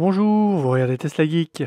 Bonjour, vous regardez Tesla Geek.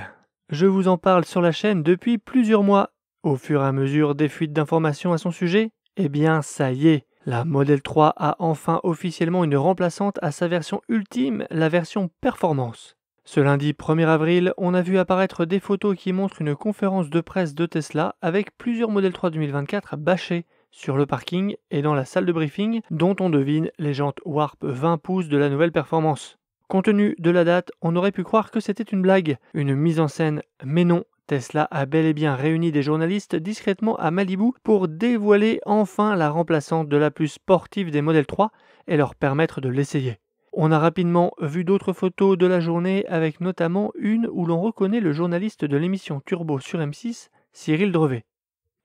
Je vous en parle sur la chaîne depuis plusieurs mois. Au fur et à mesure des fuites d'informations à son sujet, eh bien ça y est, la Model 3 a enfin officiellement une remplaçante à sa version ultime, la version Performance. Ce lundi 1er avril, on a vu apparaître des photos qui montrent une conférence de presse de Tesla avec plusieurs Model 3 2024 bâchés sur le parking et dans la salle de briefing dont on devine les jantes Warp 20 pouces de la nouvelle performance. Compte tenu de la date, on aurait pu croire que c'était une blague, une mise en scène, mais non, Tesla a bel et bien réuni des journalistes discrètement à Malibu pour dévoiler enfin la remplaçante de la plus sportive des Model 3 et leur permettre de l'essayer. On a rapidement vu d'autres photos de la journée avec notamment une où l'on reconnaît le journaliste de l'émission Turbo sur M6, Cyril Drevet.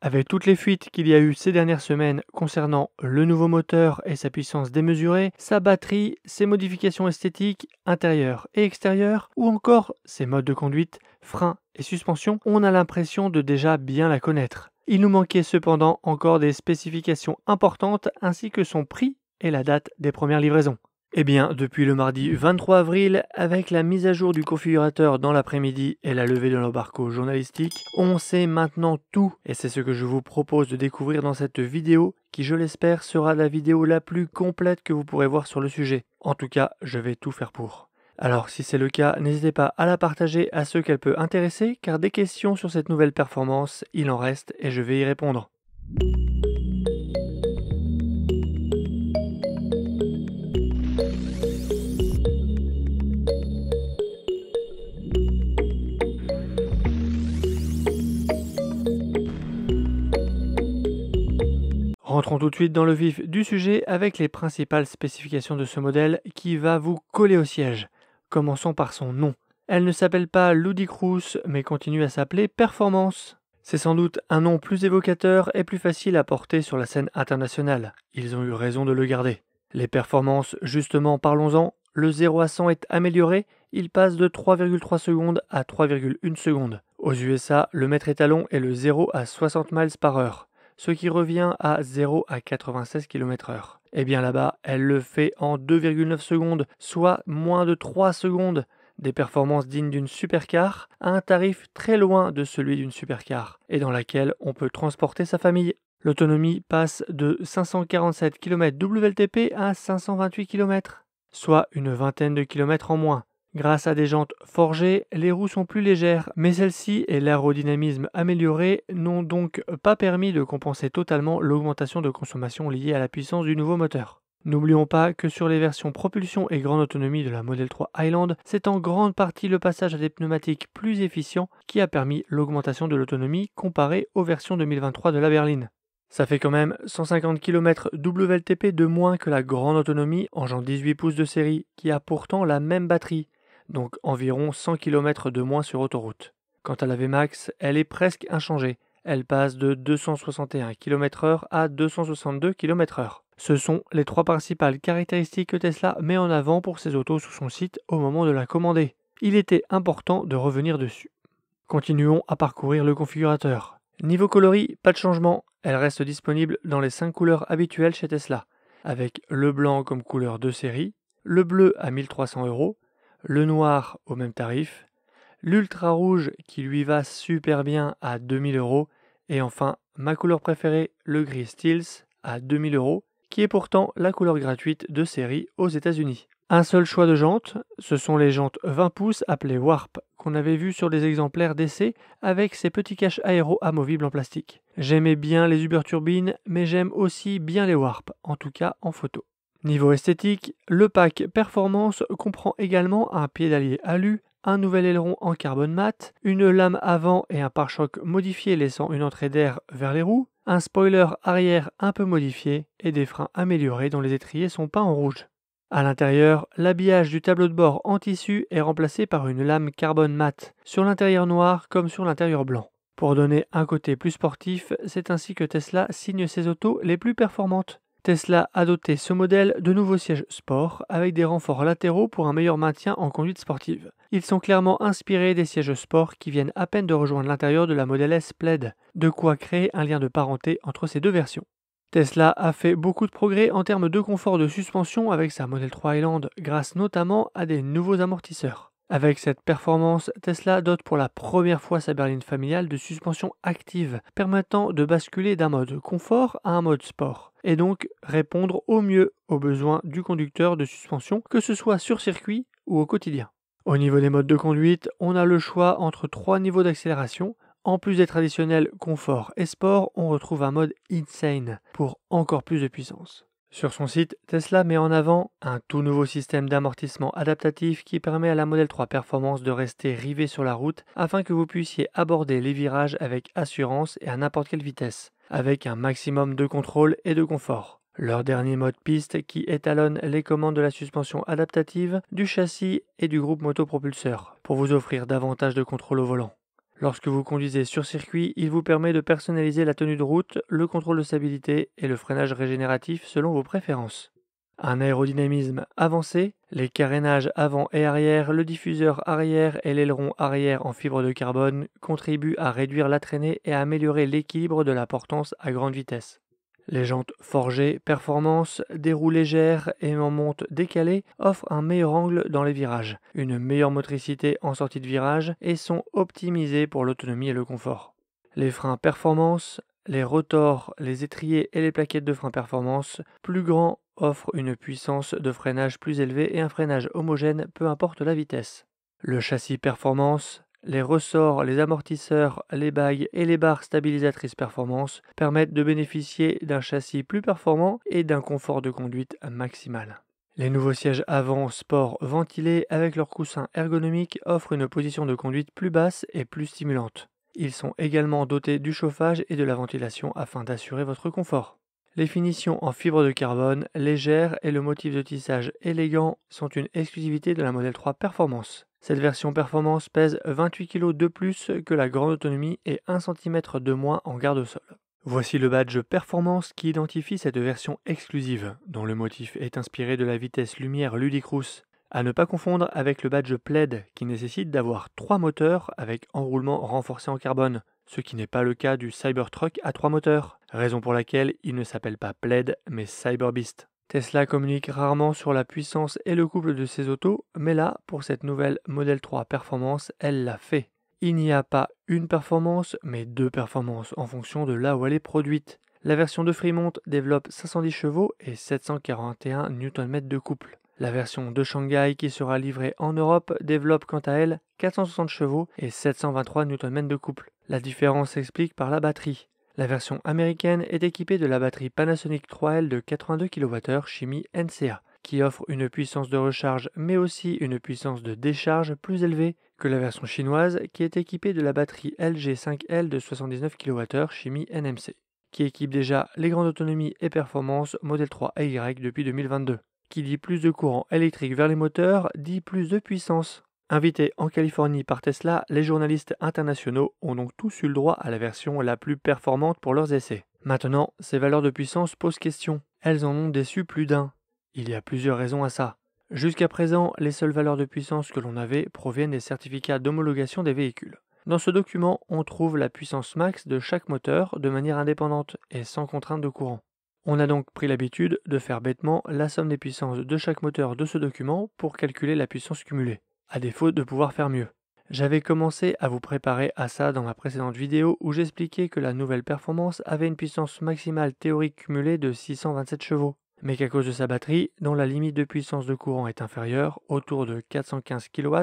Avec toutes les fuites qu'il y a eu ces dernières semaines concernant le nouveau moteur et sa puissance démesurée, sa batterie, ses modifications esthétiques intérieures et extérieures, ou encore ses modes de conduite, freins et suspension, on a l'impression de déjà bien la connaître. Il nous manquait cependant encore des spécifications importantes ainsi que son prix et la date des premières livraisons. Eh bien, depuis le mardi 23 avril, avec la mise à jour du configurateur dans l'après-midi et la levée de l'embarco journalistique, on sait maintenant tout et c'est ce que je vous propose de découvrir dans cette vidéo qui, je l'espère, sera la vidéo la plus complète que vous pourrez voir sur le sujet. En tout cas, je vais tout faire pour. Alors, si c'est le cas, n'hésitez pas à la partager à ceux qu'elle peut intéresser car des questions sur cette nouvelle performance, il en reste et je vais y répondre. Rentrons tout de suite dans le vif du sujet avec les principales spécifications de ce modèle qui va vous coller au siège. Commençons par son nom. Elle ne s'appelle pas Ludicrous mais continue à s'appeler Performance. C'est sans doute un nom plus évocateur et plus facile à porter sur la scène internationale. Ils ont eu raison de le garder. Les performances, justement, parlons-en. Le 0 à 100 est amélioré, il passe de 3,3 secondes à 3,1 secondes. Aux USA, le mètre étalon est le 0 à 60 miles par heure ce qui revient à 0 à 96 km/h. Et bien là-bas, elle le fait en 2,9 secondes, soit moins de 3 secondes. Des performances dignes d'une supercar à un tarif très loin de celui d'une supercar, et dans laquelle on peut transporter sa famille. L'autonomie passe de 547 km WLTP à 528 km, soit une vingtaine de kilomètres en moins. Grâce à des jantes forgées, les roues sont plus légères, mais celles-ci et l'aérodynamisme amélioré n'ont donc pas permis de compenser totalement l'augmentation de consommation liée à la puissance du nouveau moteur. N'oublions pas que sur les versions propulsion et grande autonomie de la Model 3 Highland, c'est en grande partie le passage à des pneumatiques plus efficients qui a permis l'augmentation de l'autonomie comparée aux versions 2023 de la berline. Ça fait quand même 150 km WLTP de moins que la grande autonomie en genre 18 pouces de série, qui a pourtant la même batterie donc environ 100 km de moins sur autoroute. Quant à la Vmax, elle est presque inchangée. Elle passe de 261 km/h à 262 km/h. Ce sont les trois principales caractéristiques que Tesla met en avant pour ses autos sur son site au moment de la commander. Il était important de revenir dessus. Continuons à parcourir le configurateur. Niveau coloris, pas de changement, elle reste disponible dans les 5 couleurs habituelles chez Tesla, avec le blanc comme couleur de série, le bleu à 1300 euros, le noir au même tarif, l'ultra rouge qui lui va super bien à 2000 euros, et enfin ma couleur préférée, le gris Steels à 2000 euros, qui est pourtant la couleur gratuite de série aux États-Unis. Un seul choix de jantes, ce sont les jantes 20 pouces appelées Warp qu'on avait vu sur les exemplaires d'essai avec ces petits caches aéro amovibles en plastique. J'aimais bien les Uber Turbines, mais j'aime aussi bien les Warp, en tout cas en photo. Niveau esthétique, le pack Performance comprend également un pédalier alu, un nouvel aileron en carbone mat, une lame avant et un pare-choc modifié laissant une entrée d'air vers les roues, un spoiler arrière un peu modifié et des freins améliorés dont les étriers sont peints en rouge. À l'intérieur, l'habillage du tableau de bord en tissu est remplacé par une lame carbone mat, sur l'intérieur noir comme sur l'intérieur blanc. Pour donner un côté plus sportif, c'est ainsi que Tesla signe ses autos les plus performantes. Tesla a doté ce modèle de nouveaux sièges sport avec des renforts latéraux pour un meilleur maintien en conduite sportive. Ils sont clairement inspirés des sièges sport qui viennent à peine de rejoindre l'intérieur de la Model S Plaid, de quoi créer un lien de parenté entre ces deux versions. Tesla a fait beaucoup de progrès en termes de confort de suspension avec sa Model 3 Highland grâce notamment à des nouveaux amortisseurs. Avec cette performance, Tesla dote pour la première fois sa berline familiale de suspension active, permettant de basculer d'un mode confort à un mode sport, et donc répondre au mieux aux besoins du conducteur de suspension, que ce soit sur circuit ou au quotidien. Au niveau des modes de conduite, on a le choix entre trois niveaux d'accélération. En plus des traditionnels confort et sport, on retrouve un mode insane pour encore plus de puissance. Sur son site, Tesla met en avant un tout nouveau système d'amortissement adaptatif qui permet à la Model 3 Performance de rester rivée sur la route afin que vous puissiez aborder les virages avec assurance et à n'importe quelle vitesse, avec un maximum de contrôle et de confort. Leur dernier mode piste qui étalonne les commandes de la suspension adaptative, du châssis et du groupe motopropulseur pour vous offrir davantage de contrôle au volant. Lorsque vous conduisez sur circuit, il vous permet de personnaliser la tenue de route, le contrôle de stabilité et le freinage régénératif selon vos préférences. Un aérodynamisme avancé, les carénages avant et arrière, le diffuseur arrière et l'aileron arrière en fibre de carbone contribuent à réduire la traînée et à améliorer l'équilibre de la portance à grande vitesse. Les jantes forgées, performance, des roues légères et en monte décalée offrent un meilleur angle dans les virages, une meilleure motricité en sortie de virage et sont optimisées pour l'autonomie et le confort. Les freins performance, les rotors, les étriers et les plaquettes de frein performance plus grands offrent une puissance de freinage plus élevée et un freinage homogène peu importe la vitesse. Le châssis performance, les ressorts, les amortisseurs, les bagues et les barres stabilisatrices performance permettent de bénéficier d'un châssis plus performant et d'un confort de conduite maximal. Les nouveaux sièges avant sport ventilés avec leur coussin ergonomique offrent une position de conduite plus basse et plus stimulante. Ils sont également dotés du chauffage et de la ventilation afin d'assurer votre confort. Les finitions en fibre de carbone légères et le motif de tissage élégant sont une exclusivité de la Model 3 Performance. Cette version performance pèse 28 kg de plus que la grande autonomie et 1 cm de moins en garde-sol. Voici le badge performance qui identifie cette version exclusive, dont le motif est inspiré de la vitesse lumière Ludicrous, à ne pas confondre avec le badge plaid qui nécessite d'avoir 3 moteurs avec enroulement renforcé en carbone, ce qui n'est pas le cas du Cybertruck à 3 moteurs, raison pour laquelle il ne s'appelle pas plaid mais Cyberbeast. Tesla communique rarement sur la puissance et le couple de ses autos, mais là, pour cette nouvelle Model 3 Performance, elle l'a fait. Il n'y a pas une performance, mais deux performances en fonction de là où elle est produite. La version de Fremont développe 510 chevaux et 741 Nm de couple. La version de Shanghai qui sera livrée en Europe développe quant à elle 460 chevaux et 723 Nm de couple. La différence s'explique par la batterie. La version américaine est équipée de la batterie Panasonic 3L de 82 kWh chimie NCA, qui offre une puissance de recharge mais aussi une puissance de décharge plus élevée que la version chinoise qui est équipée de la batterie LG 5L de 79 kWh chimie NMC, qui équipe déjà les grandes autonomies et performances modèle 3 y depuis 2022. Qui dit plus de courant électrique vers les moteurs dit plus de puissance Invités en Californie par Tesla, les journalistes internationaux ont donc tous eu le droit à la version la plus performante pour leurs essais. Maintenant, ces valeurs de puissance posent question. Elles en ont déçu plus d'un. Il y a plusieurs raisons à ça. Jusqu'à présent, les seules valeurs de puissance que l'on avait proviennent des certificats d'homologation des véhicules. Dans ce document, on trouve la puissance max de chaque moteur de manière indépendante et sans contrainte de courant. On a donc pris l'habitude de faire bêtement la somme des puissances de chaque moteur de ce document pour calculer la puissance cumulée à défaut de pouvoir faire mieux. J'avais commencé à vous préparer à ça dans ma précédente vidéo où j'expliquais que la nouvelle performance avait une puissance maximale théorique cumulée de 627 chevaux, mais qu'à cause de sa batterie, dont la limite de puissance de courant est inférieure, autour de 415 kW,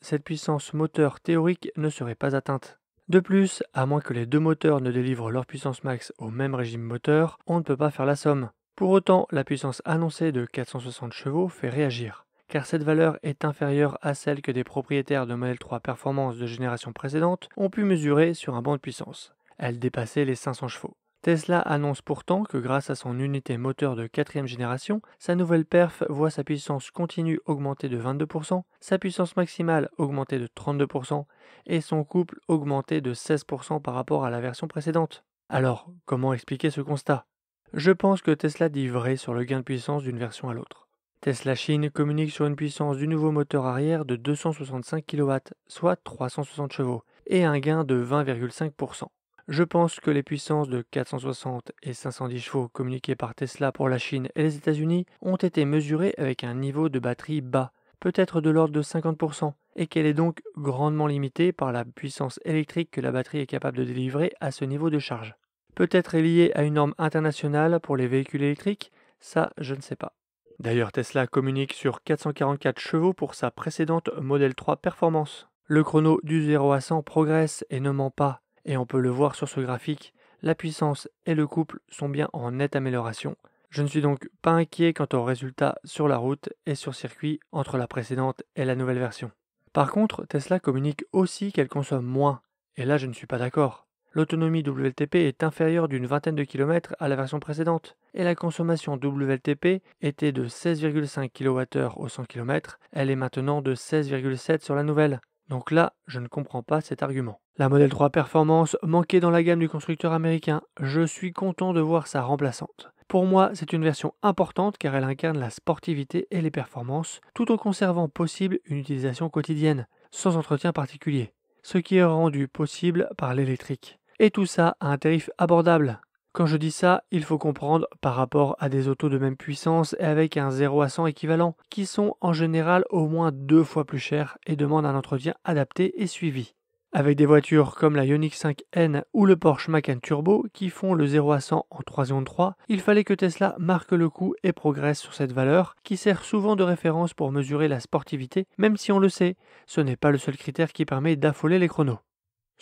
cette puissance moteur théorique ne serait pas atteinte. De plus, à moins que les deux moteurs ne délivrent leur puissance max au même régime moteur, on ne peut pas faire la somme. Pour autant, la puissance annoncée de 460 chevaux fait réagir car cette valeur est inférieure à celle que des propriétaires de Model 3 Performance de génération précédente ont pu mesurer sur un banc de puissance. Elle dépassait les 500 chevaux. Tesla annonce pourtant que grâce à son unité moteur de quatrième génération, sa nouvelle perf voit sa puissance continue augmenter de 22%, sa puissance maximale augmenter de 32% et son couple augmenter de 16% par rapport à la version précédente. Alors, comment expliquer ce constat Je pense que Tesla dit vrai sur le gain de puissance d'une version à l'autre. Tesla Chine communique sur une puissance du nouveau moteur arrière de 265 kW, soit 360 chevaux, et un gain de 20,5%. Je pense que les puissances de 460 et 510 chevaux communiquées par Tesla pour la Chine et les États-Unis ont été mesurées avec un niveau de batterie bas, peut-être de l'ordre de 50%, et qu'elle est donc grandement limitée par la puissance électrique que la batterie est capable de délivrer à ce niveau de charge. Peut-être est liée à une norme internationale pour les véhicules électriques, ça je ne sais pas. D'ailleurs, Tesla communique sur 444 chevaux pour sa précédente Model 3 Performance. Le chrono du 0 à 100 progresse et ne ment pas, et on peut le voir sur ce graphique, la puissance et le couple sont bien en nette amélioration. Je ne suis donc pas inquiet quant aux résultats sur la route et sur circuit entre la précédente et la nouvelle version. Par contre, Tesla communique aussi qu'elle consomme moins, et là je ne suis pas d'accord. L'autonomie WLTP est inférieure d'une vingtaine de kilomètres à la version précédente et la consommation WLTP était de 16,5 kWh au 100 km, elle est maintenant de 16,7 sur la nouvelle. Donc là, je ne comprends pas cet argument. La Model 3 Performance manquait dans la gamme du constructeur américain. Je suis content de voir sa remplaçante. Pour moi, c'est une version importante car elle incarne la sportivité et les performances, tout en conservant possible une utilisation quotidienne, sans entretien particulier, ce qui est rendu possible par l'électrique. Et tout ça à un tarif abordable. Quand je dis ça, il faut comprendre par rapport à des autos de même puissance et avec un 0 à 100 équivalent, qui sont en général au moins deux fois plus chers et demandent un entretien adapté et suivi. Avec des voitures comme la Ioniq 5N ou le Porsche Macan Turbo qui font le 0 à 100 en 3 3, il fallait que Tesla marque le coup et progresse sur cette valeur qui sert souvent de référence pour mesurer la sportivité, même si on le sait, ce n'est pas le seul critère qui permet d'affoler les chronos.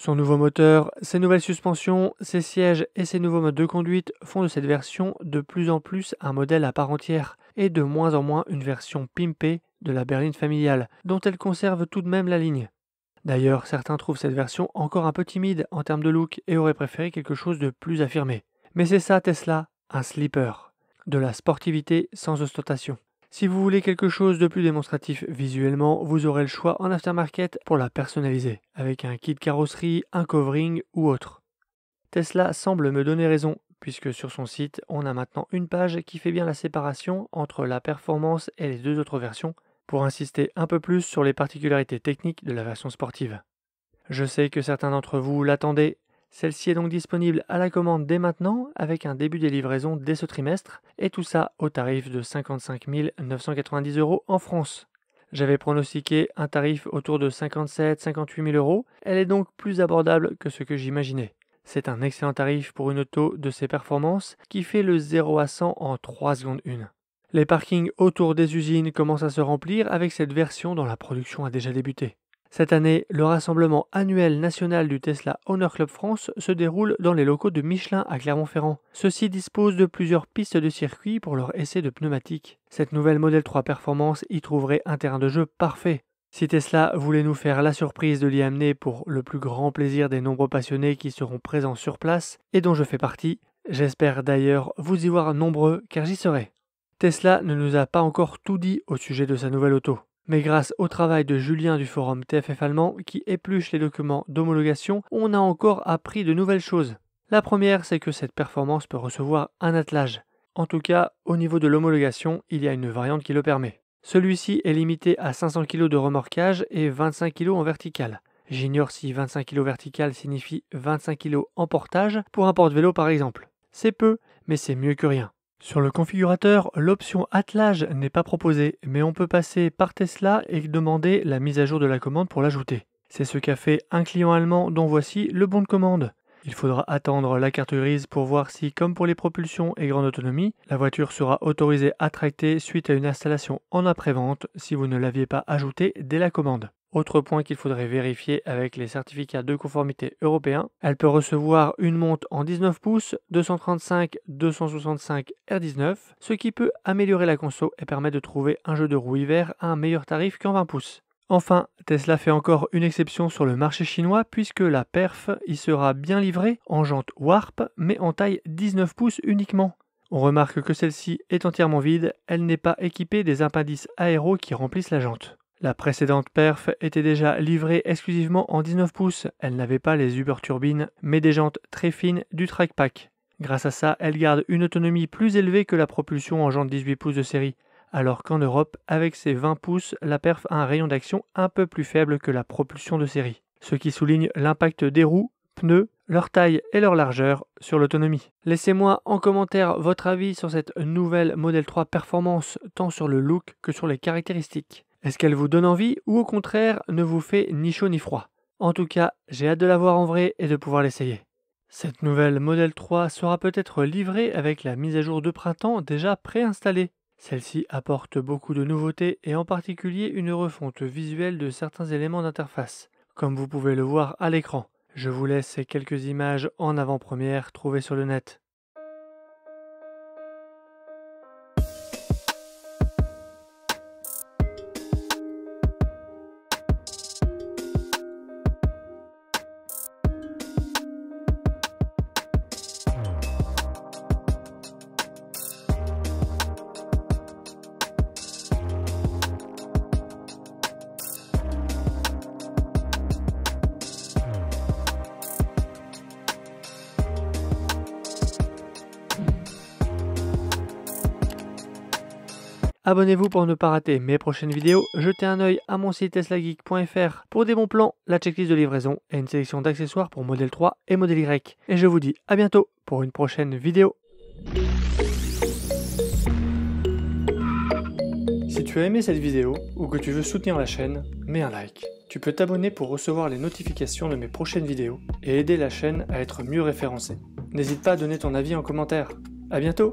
Son nouveau moteur, ses nouvelles suspensions, ses sièges et ses nouveaux modes de conduite font de cette version de plus en plus un modèle à part entière et de moins en moins une version pimpée de la berline familiale, dont elle conserve tout de même la ligne. D'ailleurs, certains trouvent cette version encore un peu timide en termes de look et auraient préféré quelque chose de plus affirmé. Mais c'est ça Tesla, un sleeper, de la sportivité sans ostentation. Si vous voulez quelque chose de plus démonstratif visuellement, vous aurez le choix en aftermarket pour la personnaliser, avec un kit carrosserie, un covering ou autre. Tesla semble me donner raison, puisque sur son site, on a maintenant une page qui fait bien la séparation entre la performance et les deux autres versions, pour insister un peu plus sur les particularités techniques de la version sportive. Je sais que certains d'entre vous l'attendaient, celle-ci est donc disponible à la commande dès maintenant avec un début des livraisons dès ce trimestre et tout ça au tarif de 55 990 euros en France. J'avais pronostiqué un tarif autour de 57-58 000 euros, elle est donc plus abordable que ce que j'imaginais. C'est un excellent tarif pour une auto de ses performances qui fait le 0 à 100 en 3 secondes 1. Les parkings autour des usines commencent à se remplir avec cette version dont la production a déjà débuté. Cette année, le rassemblement annuel national du Tesla Honor Club France se déroule dans les locaux de Michelin à Clermont-Ferrand. Ceux-ci disposent de plusieurs pistes de circuit pour leur essai de pneumatique. Cette nouvelle Model 3 Performance y trouverait un terrain de jeu parfait. Si Tesla voulait nous faire la surprise de l'y amener pour le plus grand plaisir des nombreux passionnés qui seront présents sur place et dont je fais partie, j'espère d'ailleurs vous y voir nombreux car j'y serai. Tesla ne nous a pas encore tout dit au sujet de sa nouvelle auto. Mais grâce au travail de Julien du forum TFF allemand qui épluche les documents d'homologation, on a encore appris de nouvelles choses. La première, c'est que cette performance peut recevoir un attelage. En tout cas, au niveau de l'homologation, il y a une variante qui le permet. Celui-ci est limité à 500 kg de remorquage et 25 kg en vertical. J'ignore si 25 kg vertical signifie 25 kg en portage pour un porte-vélo par exemple. C'est peu, mais c'est mieux que rien. Sur le configurateur, l'option attelage n'est pas proposée, mais on peut passer par Tesla et demander la mise à jour de la commande pour l'ajouter. C'est ce qu'a fait un client allemand dont voici le bon de commande. Il faudra attendre la carte grise pour voir si, comme pour les propulsions et grande autonomie, la voiture sera autorisée à tracter suite à une installation en après-vente si vous ne l'aviez pas ajoutée dès la commande. Autre point qu'il faudrait vérifier avec les certificats de conformité européens, elle peut recevoir une monte en 19 pouces 235-265 R19, ce qui peut améliorer la conso et permet de trouver un jeu de roues hiver à un meilleur tarif qu'en 20 pouces. Enfin, Tesla fait encore une exception sur le marché chinois puisque la perf y sera bien livrée en jante Warp mais en taille 19 pouces uniquement. On remarque que celle-ci est entièrement vide, elle n'est pas équipée des appendices aéro qui remplissent la jante. La précédente perf était déjà livrée exclusivement en 19 pouces, elle n'avait pas les Uber turbines, mais des jantes très fines du track pack. Grâce à ça, elle garde une autonomie plus élevée que la propulsion en jante 18 pouces de série, alors qu'en Europe, avec ses 20 pouces, la perf a un rayon d'action un peu plus faible que la propulsion de série, ce qui souligne l'impact des roues, pneus, leur taille et leur largeur sur l'autonomie. Laissez-moi en commentaire votre avis sur cette nouvelle Model 3 Performance, tant sur le look que sur les caractéristiques. Est-ce qu'elle vous donne envie ou au contraire ne vous fait ni chaud ni froid En tout cas, j'ai hâte de la voir en vrai et de pouvoir l'essayer. Cette nouvelle Model 3 sera peut-être livrée avec la mise à jour de printemps déjà préinstallée. Celle-ci apporte beaucoup de nouveautés et en particulier une refonte visuelle de certains éléments d'interface, comme vous pouvez le voir à l'écran. Je vous laisse quelques images en avant-première trouvées sur le net. Abonnez-vous pour ne pas rater mes prochaines vidéos, jetez un œil à mon site teslageek.fr pour des bons plans, la checklist de livraison et une sélection d'accessoires pour modèle 3 et modèle Y. Et je vous dis à bientôt pour une prochaine vidéo. Si tu as aimé cette vidéo ou que tu veux soutenir la chaîne, mets un like. Tu peux t'abonner pour recevoir les notifications de mes prochaines vidéos et aider la chaîne à être mieux référencée. N'hésite pas à donner ton avis en commentaire. À bientôt